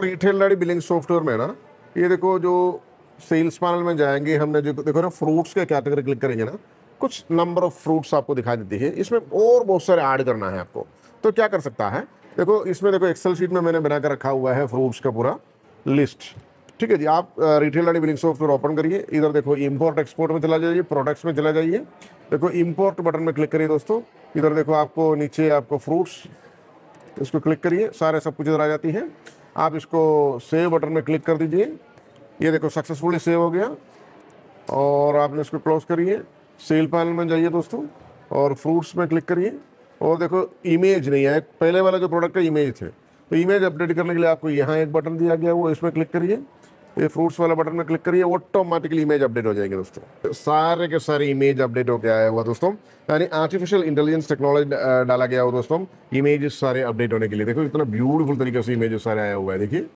retail तो वाली billing software में ना ये देखो जो सेल्स पैनल में जाएंगे हमने जो देखो ना फ्रूट्स के कैटेगरी क्लिक करेंगे ना कुछ नंबर ऑफ फ्रूट्स आपको दिखाई देती है इसमें और बहुत सारे ऐड करना है आपको तो क्या कर सकता है देखो इसमें देखो एक्सेल शीट में मैंने बनाकर रखा हुआ है फ्रूट्स का पूरा लिस्ट ठीक है जी आप रिटेल वाली बिलिंग सॉफ्टवेयर ओपन करिए इधर देखो इम्पोर्ट एक्सपोर्ट में चला जाइए प्रोडक्ट्स में चला जाइए देखो इम्पोर्ट बटन में क्लिक करिए दोस्तों इधर देखो आपको नीचे आपको फ्रूट्स इसको क्लिक करिए सारे सब कुछ इधर आ जाती है आप इसको सेव बटन में क्लिक कर दीजिए ये देखो सक्सेसफुली सेव हो गया और आपने इसको क्लोज करिए सेल पैनल में जाइए दोस्तों और फ्रूट्स में क्लिक करिए और देखो इमेज नहीं है पहले वाला जो प्रोडक्ट का इमेज थे तो इमेज अपडेट करने के लिए आपको यहाँ एक बटन दिया गया वो इसमें क्लिक करिए ये फ्रूट्स वाला बटन में क्लिक करिए ऑटोमेटिकली इमेज अपडेट हो जाएंगे दोस्तों सारे के सारे इमेज अपडेट होकर आया हुआ दोस्तों यानी आर्टिफिशियल इंटेलिजेंस टेक्नोलॉजी डाला गया हो दोस्तों इमेजेस सारे अपडेट होने के लिए देखो इतना ब्यूटीफुल तरीके से इमेज सारे आया हुआ है देखिए